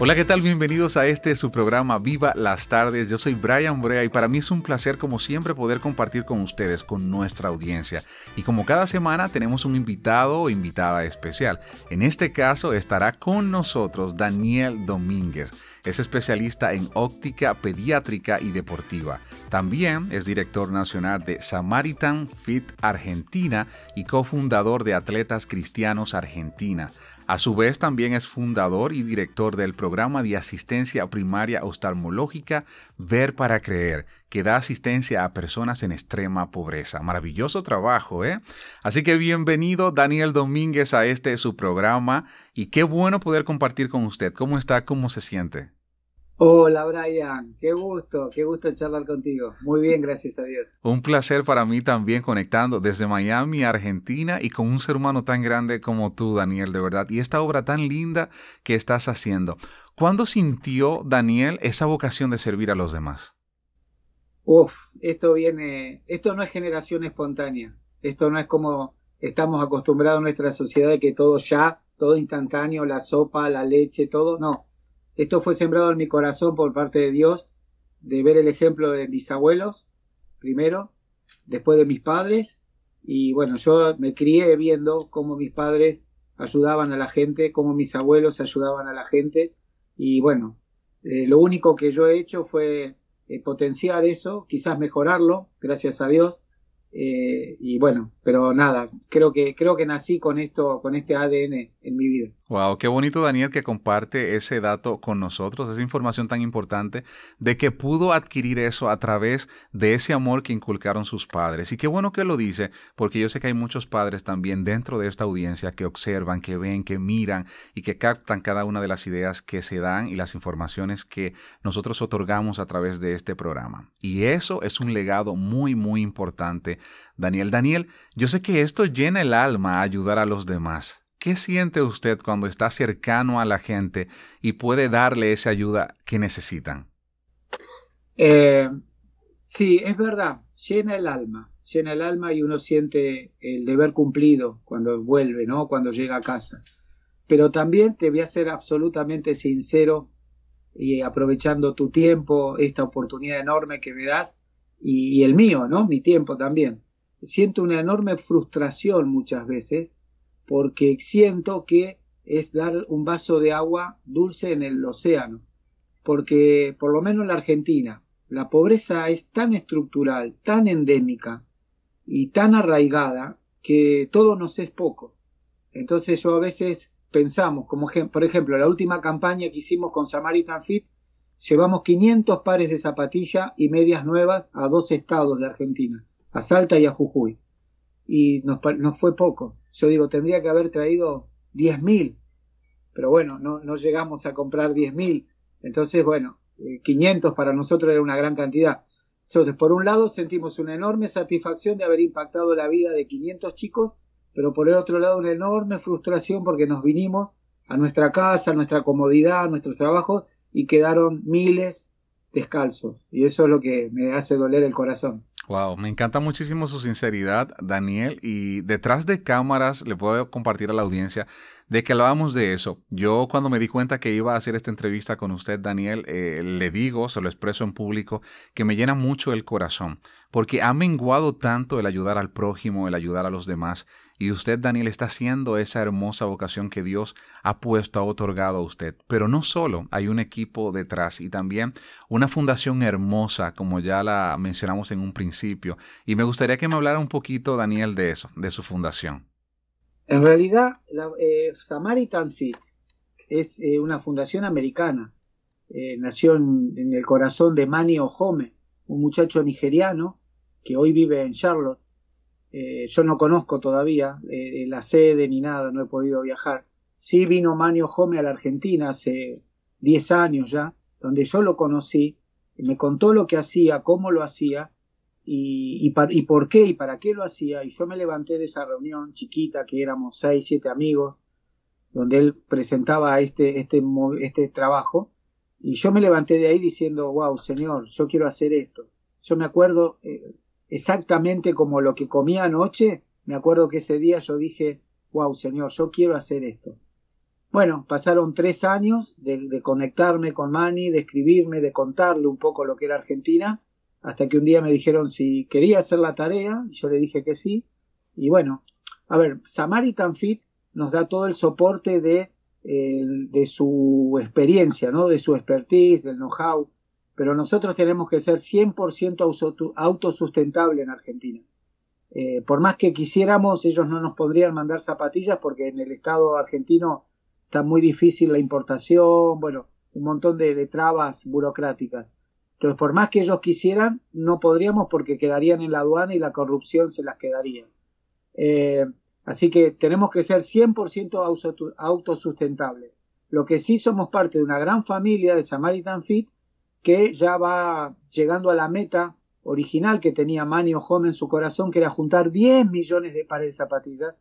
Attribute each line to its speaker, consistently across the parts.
Speaker 1: Hola, ¿qué tal? Bienvenidos a este su programa Viva las Tardes. Yo soy Brian Brea y para mí es un placer como siempre poder compartir con ustedes, con nuestra audiencia. Y como cada semana tenemos un invitado o invitada especial. En este caso estará con nosotros Daniel Domínguez. Es especialista en óptica pediátrica y deportiva. También es director nacional de Samaritan Fit Argentina y cofundador de Atletas Cristianos Argentina. A su vez, también es fundador y director del programa de asistencia primaria oftalmológica Ver para Creer, que da asistencia a personas en extrema pobreza. Maravilloso trabajo, ¿eh? Así que bienvenido, Daniel Domínguez, a este su programa y qué bueno poder compartir con usted. ¿Cómo está? ¿Cómo se siente?
Speaker 2: Hola Brian, qué gusto, qué gusto charlar contigo. Muy bien, gracias a Dios.
Speaker 1: Un placer para mí también conectando desde Miami, Argentina y con un ser humano tan grande como tú, Daniel, de verdad. Y esta obra tan linda que estás haciendo. ¿Cuándo sintió Daniel esa vocación de servir a los demás?
Speaker 2: Uf, esto viene, esto no es generación espontánea. Esto no es como estamos acostumbrados en nuestra sociedad de que todo ya, todo instantáneo, la sopa, la leche, todo, no esto fue sembrado en mi corazón por parte de Dios, de ver el ejemplo de mis abuelos, primero, después de mis padres, y bueno, yo me crié viendo cómo mis padres ayudaban a la gente, cómo mis abuelos ayudaban a la gente, y bueno, eh, lo único que yo he hecho fue eh, potenciar eso, quizás mejorarlo, gracias a Dios, eh, y bueno, pero nada, creo que, creo que nací con esto, con este ADN en mi
Speaker 1: vida. Wow, qué bonito Daniel que comparte ese dato con nosotros, esa información tan importante de que pudo adquirir eso a través de ese amor que inculcaron sus padres. Y qué bueno que lo dice, porque yo sé que hay muchos padres también dentro de esta audiencia que observan, que ven, que miran y que captan cada una de las ideas que se dan y las informaciones que nosotros otorgamos a través de este programa. Y eso es un legado muy, muy importante, Daniel. Daniel, yo sé que esto llena el alma a ayudar a los demás. ¿Qué siente usted cuando está cercano a la gente y puede darle esa ayuda que necesitan?
Speaker 2: Eh, sí, es verdad, llena el alma, llena el alma y uno siente el deber cumplido cuando vuelve, ¿no? Cuando llega a casa. Pero también te voy a ser absolutamente sincero y aprovechando tu tiempo, esta oportunidad enorme que me das y, y el mío, ¿no? Mi tiempo también. Siento una enorme frustración muchas veces porque siento que es dar un vaso de agua dulce en el océano, porque por lo menos en la Argentina la pobreza es tan estructural, tan endémica y tan arraigada que todo nos es poco. Entonces yo a veces pensamos, como por ejemplo la última campaña que hicimos con Samaritan Fit, llevamos 500 pares de zapatillas y medias nuevas a dos estados de Argentina, a Salta y a Jujuy y nos, fue poco. Yo digo, tendría que haber traído 10.000, pero bueno, no, llegamos a comprar 10.000. Entonces, bueno, 500 eh, para nosotros era una gran cantidad. Entonces, por un lado, sentimos una enorme satisfacción de haber impactado la vida de 500 chicos, pero por el otro lado, una enorme frustración porque nos vinimos a nuestra casa, a nuestra comodidad, a nuestros trabajos, y quedaron miles descalzos. Y eso es lo que me hace doler el corazón.
Speaker 1: Wow, me encanta muchísimo su sinceridad, Daniel. Y detrás de cámaras le puedo compartir a la audiencia de que hablábamos de eso. Yo cuando me di cuenta que iba a hacer esta entrevista con usted, Daniel, eh, le digo, se lo expreso en público, que me llena mucho el corazón, porque ha menguado tanto el ayudar al prójimo, el ayudar a los demás, y usted, Daniel, está haciendo esa hermosa vocación que Dios ha puesto, ha otorgado a usted. Pero no solo, hay un equipo detrás y también una fundación hermosa, como ya la mencionamos en un principio. Y me gustaría que me hablara un poquito, Daniel, de eso, de su fundación.
Speaker 2: En realidad, eh, Samaritan Fit es eh, una fundación americana. Eh, nació en, el corazón de Manny Ojome, un muchacho nigeriano que hoy vive en Charlotte eh, yo no conozco todavía eh, la sede ni nada, no he podido viajar. Sí vino Manio Home a la Argentina hace 10 años ya, donde yo lo conocí, me contó lo que hacía, cómo lo hacía y, por qué y para qué lo hacía. Y yo me levanté de esa reunión chiquita, que éramos 6, 7 amigos, donde él presentaba este, este, este trabajo. Y yo me levanté de ahí diciendo, wow, señor, yo quiero hacer esto. Yo me acuerdo, eh, exactamente como lo que comía anoche, me acuerdo que ese día yo dije, wow, Señor, yo quiero hacer esto. Bueno, pasaron tres años de, conectarme con Manny, de escribirme, de contarle un poco lo que era Argentina, hasta que un día me dijeron si quería hacer la tarea, yo le dije que sí, y bueno, a ver, Samaritan Fit nos da todo el soporte de, eh, de su experiencia, ¿no? de su expertise, del know-how, pero nosotros tenemos que ser 100% autosustentable en Argentina. Eh, por más que quisiéramos, ellos no nos podrían mandar zapatillas porque en el Estado argentino está muy difícil la importación, bueno, un montón de, trabas burocráticas. Entonces, por más que ellos quisieran, no podríamos porque quedarían en la aduana y la corrupción se las quedaría. Eh, así que tenemos que ser 100% autosustentable. Lo que sí somos parte de una gran familia de Samaritan Fit que ya va llegando a la meta original que tenía Manio Home en su corazón, que era juntar 10 millones de pares de zapatillas,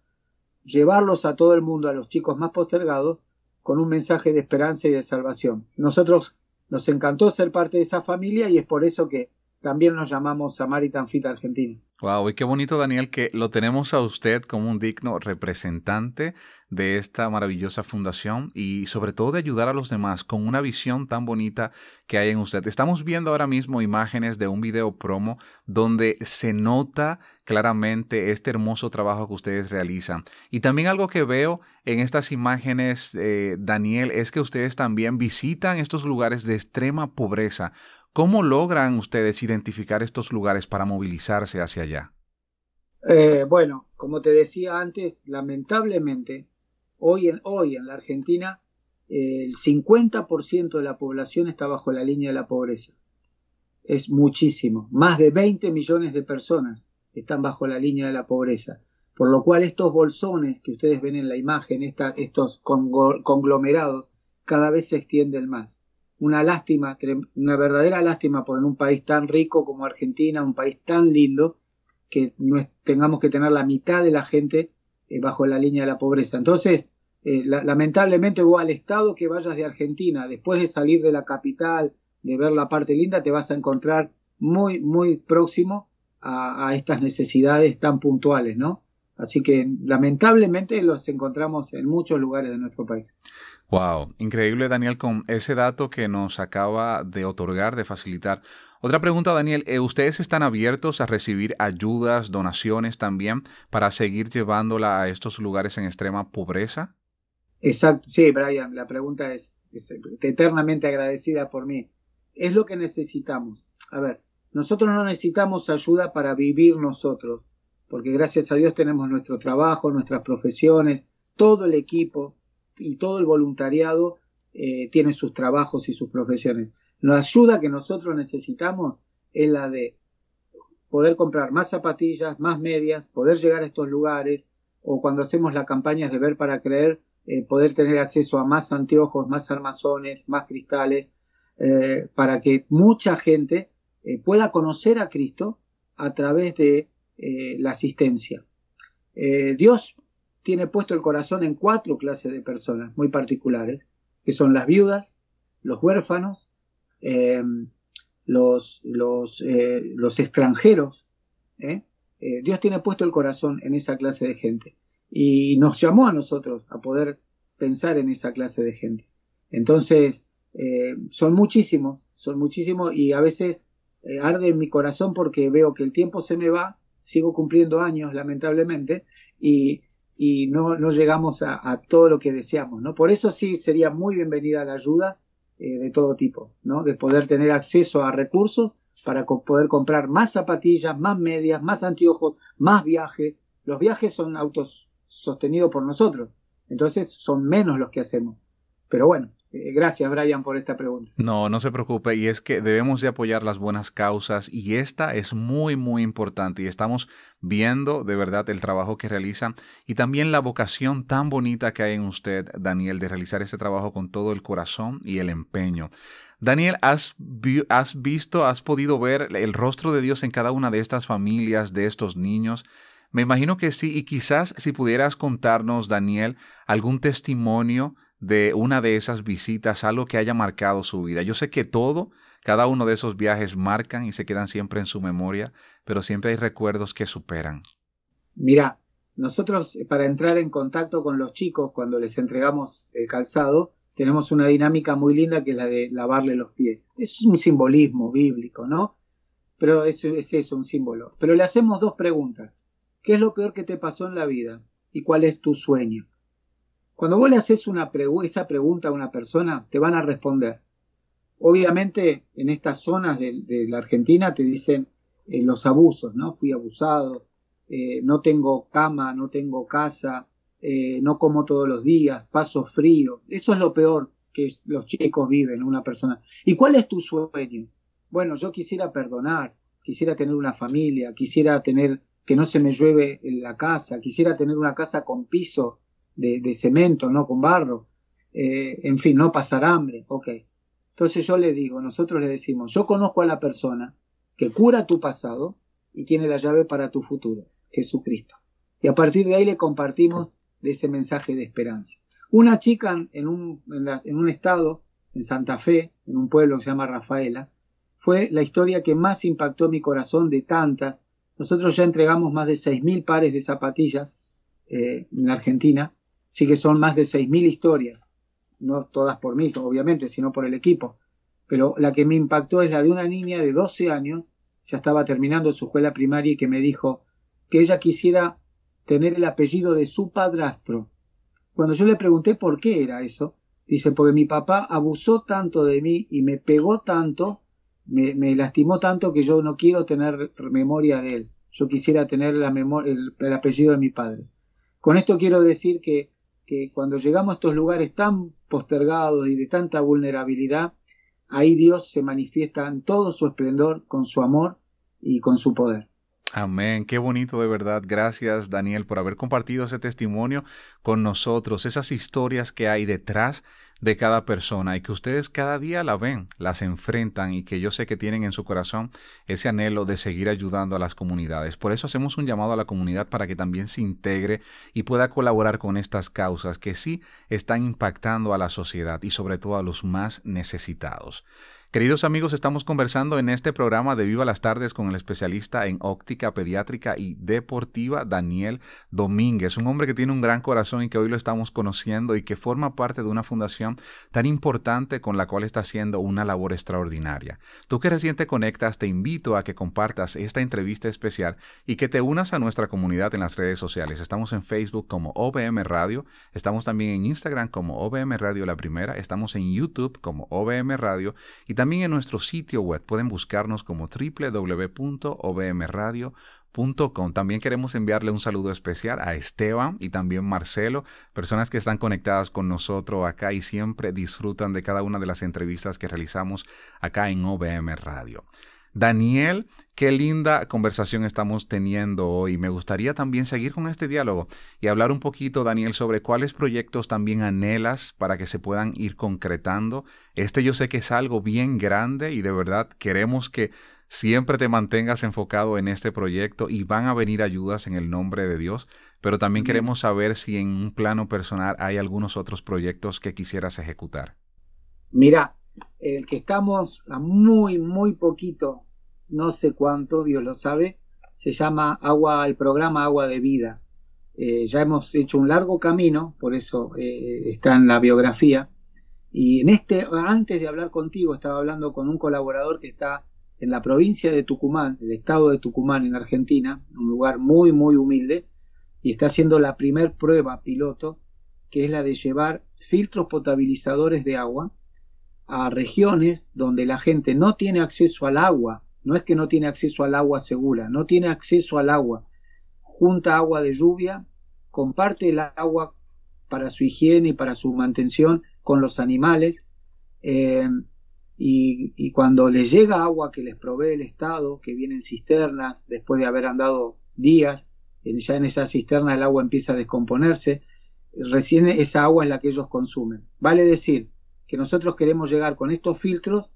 Speaker 2: llevarlos a todo el mundo, a los chicos más postergados, con un mensaje de esperanza y de salvación. Nosotros nos encantó ser parte de esa familia y es por eso que también nos llamamos Samaritan Fit Argentina.
Speaker 1: Wow, y qué bonito, Daniel, que lo tenemos a usted como un digno representante de esta maravillosa fundación y sobre todo de ayudar a los demás con una visión tan bonita que hay en usted. Estamos viendo ahora mismo imágenes de un video promo donde se nota claramente este hermoso trabajo que ustedes realizan. Y también algo que veo en estas imágenes, eh, Daniel, es que ustedes también visitan estos lugares de extrema pobreza ¿Cómo logran ustedes identificar estos lugares para movilizarse hacia allá?
Speaker 2: Eh, bueno, como te decía antes, lamentablemente, hoy en, hoy en la Argentina, el 50% de la población está bajo la línea de la pobreza. Es muchísimo. Más de 20 millones de personas están bajo la línea de la pobreza. Por lo cual estos bolsones que ustedes ven en la imagen, estos conglomerados, cada vez se extienden más una lástima, una verdadera lástima por en un país tan rico como Argentina, un país tan lindo, que no tengamos que tener la mitad de la gente eh, bajo la línea de la pobreza. Entonces, eh, lamentablemente vos al estado que vayas de Argentina, después de salir de la capital, de ver la parte linda, te vas a encontrar muy, muy próximo a, a estas necesidades tan puntuales, ¿no? Así que lamentablemente los encontramos en muchos lugares de nuestro
Speaker 1: país. Wow, increíble Daniel con ese dato que nos acaba de otorgar, de facilitar. Otra pregunta Daniel, eh, ¿ustedes están abiertos a recibir ayudas, donaciones también para seguir llevándola a estos lugares en extrema pobreza? Exacto,
Speaker 2: sí, Brian, la pregunta es, es eternamente agradecida por mí. Es lo que necesitamos. A ver, nosotros no necesitamos ayuda para vivir nosotros, porque gracias a Dios tenemos nuestro trabajo, nuestras profesiones, todo el equipo y todo el voluntariado eh, tiene sus trabajos y sus profesiones. La ayuda que nosotros necesitamos es la de poder comprar más zapatillas, más medias, poder llegar a estos lugares, o cuando hacemos las campañas de ver para creer, eh, poder tener acceso a más anteojos, más armazones, más cristales, eh, para que mucha gente pueda conocer a Cristo a través de la asistencia. Dios tiene puesto el corazón en cuatro clases de personas muy particulares, que son las viudas, los huérfanos, eh, los, los, eh, los extranjeros. ¿eh? Dios tiene puesto el corazón en esa clase de gente y nos llamó a nosotros a poder pensar en esa clase de gente. Entonces, son muchísimos, son muchísimos y a veces arde en mi corazón porque veo que el tiempo se me va, sigo cumpliendo años lamentablemente y, y no, no llegamos a, todo lo que deseamos, ¿no? Por eso sí sería muy bienvenida la ayuda eh, de todo tipo, ¿no? De poder tener acceso a recursos para poder comprar más zapatillas, más medias, más anteojos, más viajes. Los viajes son autos sostenidos por nosotros, entonces son menos los que hacemos. Pero bueno, eh, gracias, Brian, por esta pregunta.
Speaker 1: No, no se preocupe. Y es que debemos de apoyar las buenas causas y esta es muy, muy importante. Y estamos viendo de verdad el trabajo que realizan y también la vocación tan bonita que hay en usted, Daniel, de realizar este trabajo con todo el corazón y el empeño. Daniel, ¿has, has visto, has podido ver el rostro de Dios en cada una de estas familias, de estos niños? Me imagino que sí. Y quizás si pudieras contarnos, Daniel, algún testimonio de una de esas visitas, algo que haya marcado su vida. Yo sé que todo, cada uno de esos viajes marcan y se quedan siempre en su memoria, pero siempre hay recuerdos que superan.
Speaker 2: Mira, nosotros eh, para entrar en contacto con los chicos cuando les entregamos el calzado, tenemos una dinámica muy linda que es la de lavarle los pies. Eso es un simbolismo bíblico, ¿no? Pero es eso, un símbolo. Pero le hacemos dos preguntas. ¿Qué es lo peor que te pasó en la vida? ¿Y cuál es tu sueño? Cuando vos le haces una esa pregunta a una persona, te van a responder. Obviamente, en estas zonas de, la Argentina te dicen eh, los abusos, ¿no? Fui abusado, eh, no tengo cama, no tengo casa, eh, no como todos los días, paso frío. Eso es lo peor que los chicos viven, una persona. ¿Y cuál es tu sueño? Bueno, yo quisiera perdonar, quisiera tener una familia, quisiera tener que no se me llueve en la casa, quisiera tener una casa con piso de, cemento, no con barro. Eh, en fin, no pasar hambre, ok. Entonces yo le digo, nosotros le decimos, yo conozco a la persona que cura tu pasado y tiene la llave para tu futuro, Jesucristo. Y a partir de ahí le compartimos ese mensaje de esperanza. Una chica en un, en, un estado, en Santa Fe, en un pueblo que se llama Rafaela, fue la historia que más impactó mi corazón de tantas. Nosotros ya entregamos más de 6.000 pares de zapatillas eh, en Argentina sí que son más de 6.000 historias, no todas por mí, obviamente, sino por el equipo. Pero la que me impactó es la de una niña de 12 años, ya estaba terminando su escuela primaria y que me dijo que ella quisiera tener el apellido de su padrastro. Cuando yo le pregunté por qué era eso, dice, porque mi papá abusó tanto de mí y me pegó tanto, me, lastimó tanto que yo no quiero tener memoria de él. Yo quisiera tener la el apellido de mi padre. Con esto quiero decir que que cuando llegamos a estos lugares tan postergados y de tanta vulnerabilidad, ahí Dios se manifiesta en todo su esplendor, con su amor y con su poder.
Speaker 1: Amén, qué bonito de verdad. Gracias Daniel por haber compartido ese testimonio con nosotros, esas historias que hay detrás de cada persona y que ustedes cada día la ven, las enfrentan y que yo sé que tienen en su corazón ese anhelo de seguir ayudando a las comunidades. Por eso hacemos un llamado a la comunidad para que también se integre y pueda colaborar con estas causas que sí están impactando a la sociedad y sobre todo a los más necesitados. Queridos amigos, estamos conversando en este programa de Viva las Tardes con el especialista en óptica pediátrica y deportiva, Daniel Domínguez, un hombre que tiene un gran corazón y que hoy lo estamos conociendo y que forma parte de una fundación tan importante con la cual está haciendo una labor extraordinaria. Tú que recién te conectas, te invito a que compartas esta entrevista especial y que te unas a nuestra comunidad en las redes sociales. Estamos en Facebook como OBM Radio, estamos también en Instagram como OBM Radio La Primera, estamos en YouTube como OBM Radio y también también en nuestro sitio web pueden buscarnos como www.obmradio.com. También queremos enviarle un saludo especial a Esteban y también Marcelo, personas que están conectadas con nosotros acá y siempre disfrutan de cada una de las entrevistas que realizamos acá en OBM Radio. Daniel, qué linda conversación estamos teniendo hoy. Me gustaría también seguir con este diálogo y hablar un poquito, Daniel, sobre cuáles proyectos también anhelas para que se puedan ir concretando. Este yo sé que es algo bien grande y de verdad queremos que siempre te mantengas enfocado en este proyecto y van a venir ayudas en el nombre de Dios, pero también queremos saber si en un plano personal hay algunos otros proyectos que quisieras ejecutar.
Speaker 2: Mira, el que estamos a muy, muy poquito, no sé cuánto, Dios lo sabe, se llama agua, el programa Agua de Vida. Eh, ya hemos hecho un largo camino, por eso eh, está en la biografía. Y en este, antes de hablar contigo, estaba hablando con un colaborador que está en la provincia de Tucumán, el estado de Tucumán en Argentina, un lugar muy, muy humilde, y está haciendo la primer prueba piloto, que es la de llevar filtros potabilizadores de agua a regiones donde la gente no tiene acceso al agua, no es que no tiene acceso al agua segura, no tiene acceso al agua, junta agua de lluvia, comparte el agua para su higiene y para su mantención con los animales, eh, y, y, cuando les llega agua que les provee el Estado, que vienen cisternas después de haber andado días, ya en esa cisterna el agua empieza a descomponerse, recién esa agua es la que ellos consumen. Vale decir, que nosotros queremos llegar con estos filtros,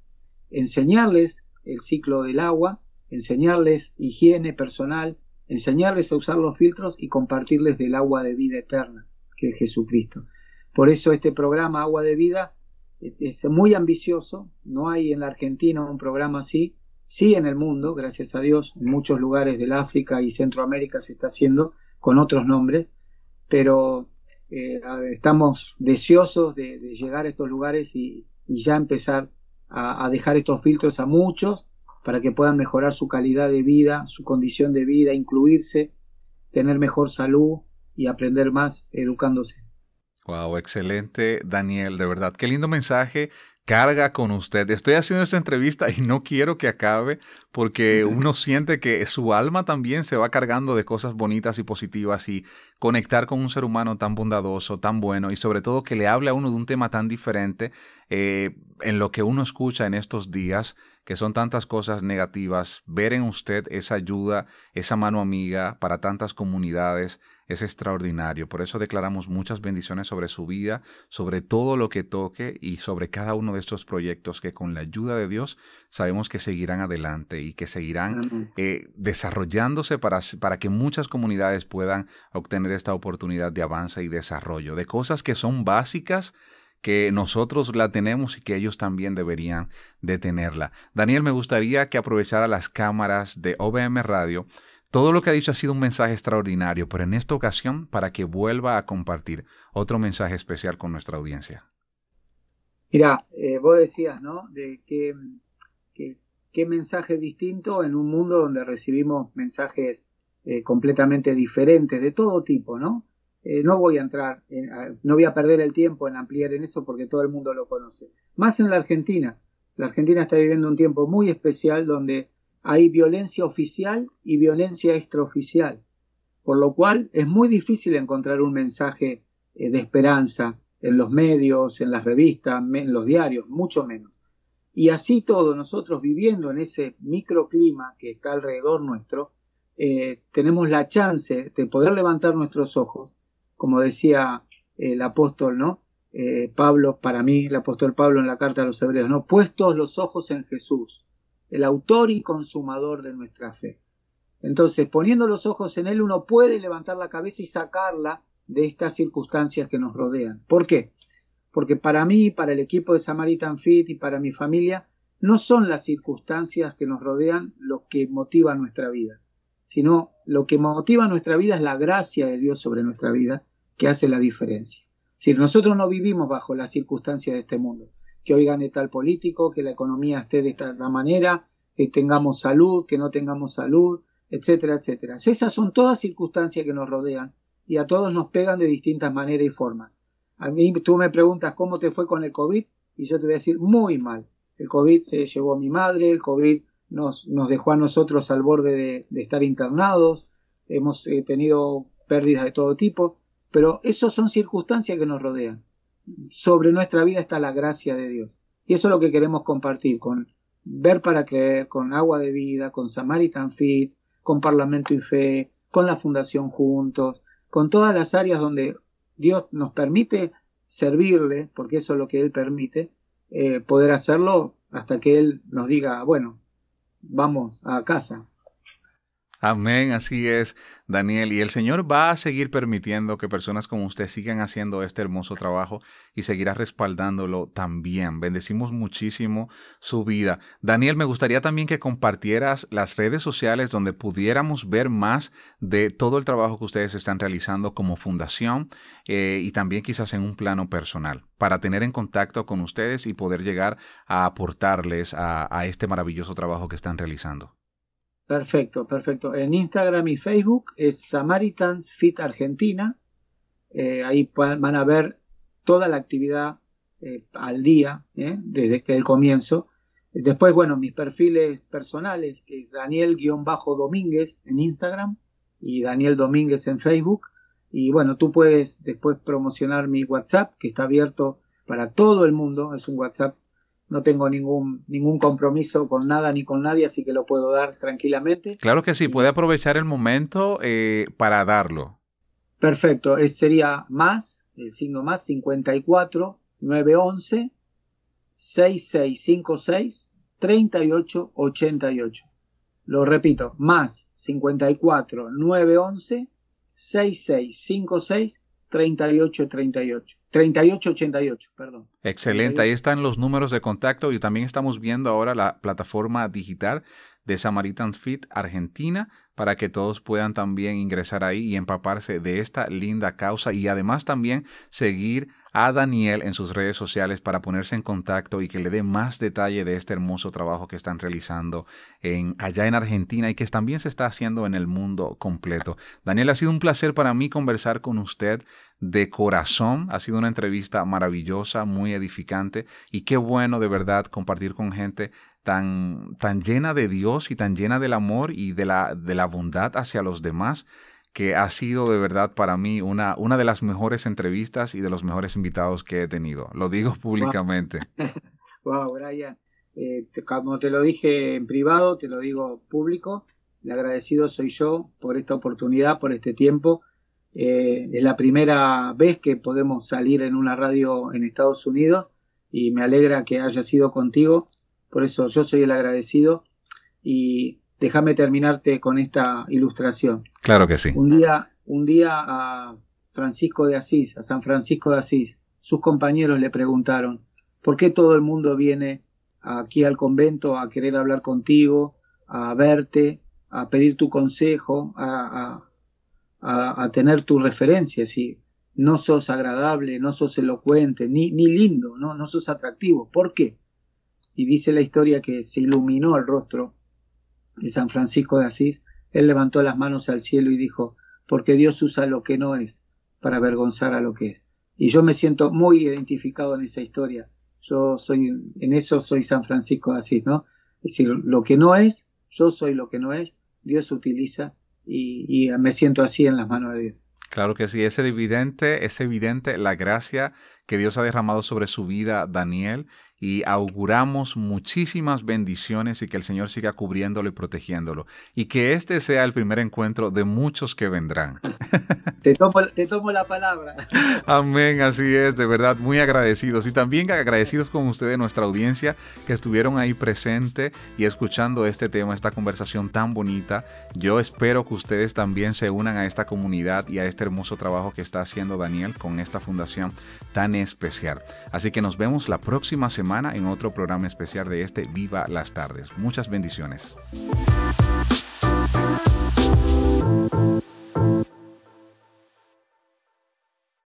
Speaker 2: enseñarles el ciclo del agua, enseñarles higiene personal, enseñarles a usar los filtros y compartirles del agua de vida eterna, que es Jesucristo. Por eso este programa Agua de Vida es muy ambicioso, no hay en la Argentina un programa así, sí en el mundo, gracias a Dios, en muchos lugares del África y Centroamérica se está haciendo con otros nombres, pero eh, estamos deseosos de, llegar a estos lugares y, ya empezar a, a, dejar estos filtros a muchos para que puedan mejorar su calidad de vida, su condición de vida, incluirse, tener mejor salud y aprender más educándose.
Speaker 1: Wow, excelente, Daniel, de verdad. Qué lindo mensaje, carga con usted. Estoy haciendo esta entrevista y no quiero que acabe porque uno siente que su alma también se va cargando de cosas bonitas y positivas y conectar con un ser humano tan bondadoso, tan bueno y sobre todo que le hable a uno de un tema tan diferente eh, en lo que uno escucha en estos días que son tantas cosas negativas, ver en usted esa ayuda, esa mano amiga para tantas comunidades, es extraordinario. Por eso declaramos muchas bendiciones sobre su vida, sobre todo lo que toque y sobre cada uno de estos proyectos que con la ayuda de Dios sabemos que seguirán adelante y que seguirán eh, desarrollándose para, para que muchas comunidades puedan obtener esta oportunidad de avance y desarrollo, de cosas que son básicas que nosotros la tenemos y que ellos también deberían de tenerla. Daniel, me gustaría que aprovechara las cámaras de OBM Radio todo lo que ha dicho ha sido un mensaje extraordinario, pero en esta ocasión para que vuelva a compartir otro mensaje especial con nuestra audiencia. Mira,
Speaker 2: eh, vos decías, ¿no? De qué mensaje distinto en un mundo donde recibimos mensajes eh, completamente diferentes de todo tipo, ¿no? Eh, no voy a entrar, no voy a perder el tiempo en ampliar en eso porque todo el mundo lo conoce. Más en la Argentina. La Argentina está viviendo un tiempo muy especial donde hay violencia oficial y violencia extraoficial, por lo cual es muy difícil encontrar un mensaje eh, de esperanza en los medios, en las revistas, en los diarios, mucho menos. Y así todo, nosotros viviendo en ese microclima que está alrededor nuestro, eh, tenemos la chance de poder levantar nuestros ojos, como decía eh, el apóstol, ¿no? Pablo, para mí, el apóstol Pablo en la carta a los hebreos, ¿no? Puestos los ojos en Jesús, el autor y consumador de nuestra fe. Entonces, poniendo los ojos en Él, uno puede levantar la cabeza y sacarla de estas circunstancias que nos rodean. ¿Por qué? Porque para mí, para el equipo de Samaritan Fit y para mi familia, no son las circunstancias que nos rodean lo que motiva nuestra vida, sino lo que motiva nuestra vida es la gracia de Dios sobre nuestra vida que hace la diferencia. Si nosotros no vivimos bajo las circunstancias de este mundo, que oigan gane tal político, que la economía esté de esta manera, que tengamos salud, que no tengamos salud, etcétera, etcétera. Esas son todas circunstancias que nos rodean y a todos nos pegan de distintas maneras y formas. A mí tú me preguntas cómo te fue con el COVID y yo te voy a decir muy mal. El COVID se llevó a mi madre, el COVID nos, dejó a nosotros al borde de, estar internados, hemos eh, tenido pérdidas de todo tipo, pero esas son circunstancias que nos rodean sobre nuestra vida está la gracia de Dios. Y eso es lo que queremos compartir con Ver para Creer, con Agua de Vida, con Samaritan Fit, con Parlamento y Fe, con la Fundación Juntos, con todas las áreas donde Dios nos permite servirle, porque eso es lo que Él permite, eh, poder hacerlo hasta que Él nos diga, bueno, vamos a casa.
Speaker 1: Amén, así es, Daniel. Y el Señor va a seguir permitiendo que personas como usted sigan haciendo este hermoso trabajo y seguirá respaldándolo también. Bendecimos muchísimo su vida. Daniel, me gustaría también que compartieras las redes sociales donde pudiéramos ver más de todo el trabajo que ustedes están realizando como fundación eh, y también quizás en un plano personal para tener en contacto con ustedes y poder llegar a aportarles a este maravilloso trabajo que están realizando.
Speaker 2: Perfecto, perfecto. En Instagram y Facebook es Samaritans Fit Argentina. Eh, ahí van a ver toda la actividad eh, al día, eh, desde el comienzo. Después, bueno, mis perfiles personales, que es Daniel-Domínguez en Instagram y Daniel Domínguez en Facebook. Y bueno, tú puedes después promocionar mi WhatsApp, que está abierto para todo el mundo. Es un WhatsApp no tengo ningún, ningún compromiso con nada ni con nadie, así que lo puedo dar tranquilamente.
Speaker 1: Claro que sí, puede aprovechar el momento eh, para darlo.
Speaker 2: Perfecto, es, sería más, el signo más, 54 911 6656 3888. Lo repito, más 54 911 6656 3838. 3888, perdón.
Speaker 1: Excelente, ahí están los números de contacto y también estamos viendo ahora la plataforma digital de Samaritan Fit Argentina para que todos puedan también ingresar ahí y empaparse de esta linda causa y además también seguir a Daniel en sus redes sociales para ponerse en contacto y que le dé más detalle de este hermoso trabajo que están realizando allá en Argentina y que también se está haciendo en el mundo completo. Daniel, ha sido un placer para mí conversar con usted de corazón. Ha sido una entrevista maravillosa, muy edificante y qué bueno de verdad compartir con gente tan, tan llena de Dios y tan llena del amor y de la, de la bondad hacia los demás, que ha sido de verdad para mí una, una de las mejores entrevistas y de los mejores invitados que he tenido. Lo digo públicamente.
Speaker 2: Wow, Brian. Eh, como te lo dije en privado, te lo digo público. Le agradecido soy yo por esta oportunidad, por este tiempo. Eh, es la primera vez que podemos salir en una radio en Estados Unidos y me alegra que haya sido contigo por eso yo soy el agradecido y déjame terminarte con esta ilustración. Claro que sí. Un día, un día a Francisco de Asís, a San Francisco de Asís, sus compañeros le preguntaron, ¿por qué todo el mundo viene aquí al convento a querer hablar contigo, a verte, a pedir tu consejo, a, a, a tener tus referencias? si no sos agradable, no sos elocuente, ni, ni lindo, no, no sos atractivo. ¿Por qué? y dice la historia que se iluminó el rostro de San Francisco de Asís, él levantó las manos al cielo y dijo, porque Dios usa lo que no es para avergonzar a lo que es. Y yo me siento muy identificado en esa historia. Yo soy, en eso soy San Francisco de Asís, ¿no? Es decir, lo que no es, yo soy lo que no es, Dios utiliza y, me siento así en las
Speaker 1: manos de Dios. Claro que sí, es evidente, es evidente la gracia que Dios ha derramado sobre su vida, Daniel, y auguramos muchísimas bendiciones y que el Señor siga cubriéndolo y protegiéndolo. Y que este sea el primer encuentro de muchos que vendrán.
Speaker 2: Te tomo, la palabra.
Speaker 1: Amén, así es, de verdad, muy agradecidos. Y también agradecidos con ustedes, nuestra audiencia, que estuvieron ahí presente y escuchando este tema, esta conversación tan bonita. Yo espero que ustedes también se unan a esta comunidad y a este hermoso trabajo que está haciendo Daniel con esta fundación tan especial. Así que nos vemos la próxima semana en otro programa especial de este Viva las Tardes. Muchas bendiciones.